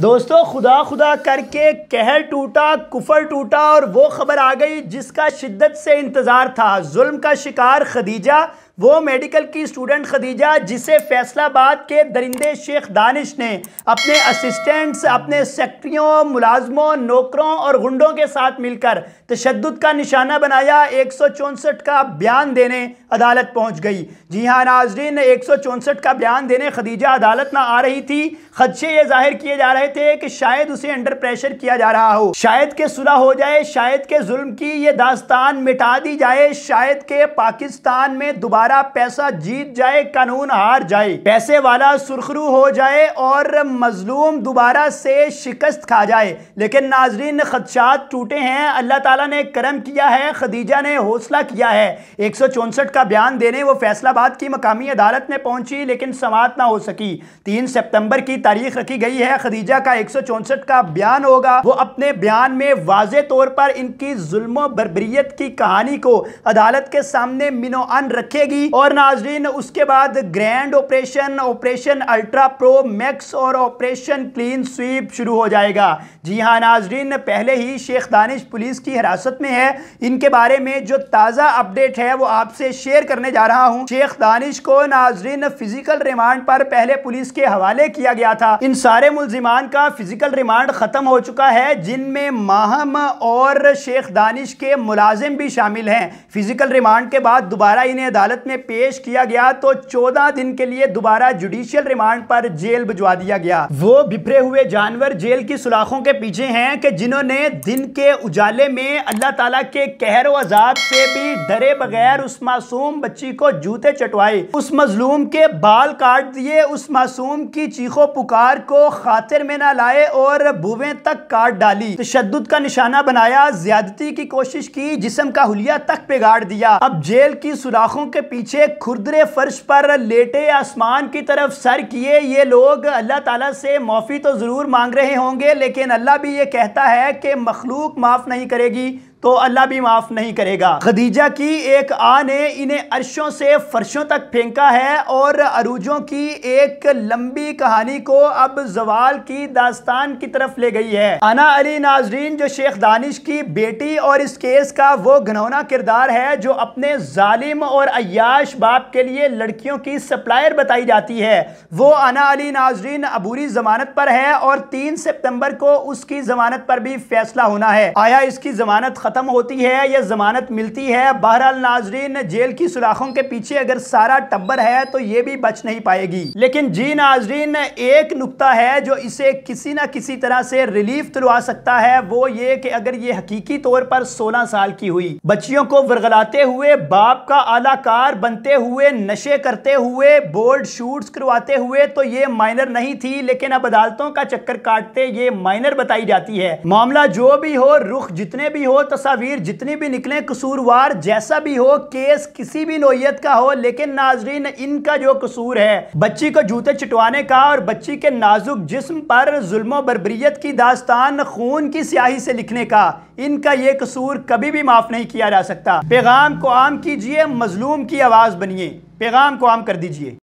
दोस्तों खुदा खुदा करके कहर टूटा कुफर टूटा और वो खबर आ गई जिसका शिद्दत से इंतज़ार था जुल्म का शिकार खदीजा वो मेडिकल की स्टूडेंट खदीजा जिसे फैसलाबाद के दरिंदे शेख दानिश ने अपने असिस्टेंट्स अपने सेक्ट्रियों मुलाजमों नौकरों और गुंडों के साथ मिलकर तशद का निशाना बनाया एक का बयान देने अदालत पहुंच गई जी हाँ नाजरीन एक का बयान देने खदीजा अदालत में आ रही थी खदशे ये जाहिर किए जा रहे थे कि शायद उसे अंडर प्रेशर किया जा रहा हो शायद के सुलह हो जाए शायद के जुल्म की ये दास्तान मिटा दी जाए शायद के पाकिस्तान में दोबारा हमारा पैसा जीत जाए कानून हार जाए पैसे वाला सुरखरू हो जाए और मजलूम दोबारा से शिकस्त खा जाए लेकिन नाजरीन खदशात टूटे हैं अल्लाह ताला ने करम किया है खदीजा ने हौसला किया है एक सौ चौंसठ का बयान देने वो फैसलाबाद की मकामी अदालत में पहुंची लेकिन समात ना हो सकी तीन सितंबर की तारीख रखी गई है खदीजा का एक सौ चौंसठ का बयान होगा वो अपने बयान में वाज तौर पर इनकी जुल्म बरबरीत की कहानी को अदालत के सामने मिनोअन रखेगी थी और नाजरीन उसके बाद grand operation operation ultra pro max और ऑपरेशन क्लीन स्वीप शुरू हो जाएगा जी हाँ नाजरीन पहले ही शेख दानिश पुलिस की हिरासत में है इनके बारे में जो ताज़ा अपडेट है वो आपसे शेयर करने जा रहा हूँ शेख दानिश को नाजरीन फिजिकल रिमांड पर पहले पुलिस के हवाले किया गया था इन सारे मुलजिमान का फिजिकल रिमांड ख़त्म हो चुका है जिनमें माहम और शेख दानिश के मुलाजिम भी शामिल हैं फिजिकल रिमांड के बाद दोबारा इन्हें अदालत में पेश किया गया तो चौदह दिन के लिए दोबारा जुडिशियल रिमांड पर जेल भिजवा दिया गया वो बिफरे हुए जानवर जेल की सुलाखों के पीछे हैं कि जिन्होंने दिन के उजाले में अल्लाह ताला के कहर वजाब से भी डरे बगैर उस मासूम बच्ची को जूते चटवाए उस मजलूम के बाल काट दिए उस मासूम की चीखों पुकार को खातिर में न लाए और बुवे तक काट डाली तशद का निशाना बनाया ज्यादती की कोशिश की जिसम का हुलिया तक बिगाड़ दिया अब जेल की सुराखों के पीछे पीछे खुरदरे फर्श पर लेटे आसमान की तरफ सर किए ये लोग अल्लाह ताला से माफ़ी तो ज़रूर मांग रहे होंगे लेकिन अल्लाह भी ये कहता है कि मखलूक माफ़ नहीं करेगी तो अल्लाह भी माफ़ नहीं करेगा खदीजा की एक आ ने इन्हें अरशों से फर्शों तक फेंका है और अरूजों की एक लंबी कहानी को अब जवाल की दास्तान की तरफ ले गई है अना अली नाजरीन जो शेख दानिश की बेटी और इस केस का वो घनौना किरदार है जो अपने जालिम और अयाश बाप के लिए लड़कियों की सप्लायर बताई जाती है वो अना अली नाजरीन अबूरी जमानत पर है और तीन सितम्बर को उसकी जमानत पर भी फैसला होना है आया इसकी जमानत ख़त्म होती है या ज़मानत मिलती है बहरहाल नाजरीन जेल की सुराखों के पीछे अगर सारा टब्बर है तो ये भी बच नहीं पाएगी लेकिन जी नाजरीन एक नुकता है जो इसे किसी ना किसी तरह से रिलीफ दिलवा सकता है वो ये कि अगर ये हकीकी तौर पर सोलह साल की हुई बच्चियों को वर्गलाते हुए बाप का आलाकार बनते हुए नशे करते हुए बोर्ड शूट्स करवाते हुए तो ये माइनर नहीं थी लेकिन अब अदालतों का चक्कर काटते ये माइनर बताई जाती है मामला जो भी हो रुख जितने भी हो तो तस्वीर जितनी भी निकले कसूरवार जैसा भी हो केस किसी भी नोयत का हो लेकिन नाजरीन इनका जो कसूर है बच्ची को जूते चिटवाने का और बच्ची के नाजुक जिस्म पर जुल्म बरबरीत की दास्तान खून की स्याही से लिखने का इनका ये कसूर कभी भी माफ नहीं किया जा सकता पैगाम को आम कीजिए मजलूम की आवाज बनिए पैगाम को आम कर दीजिए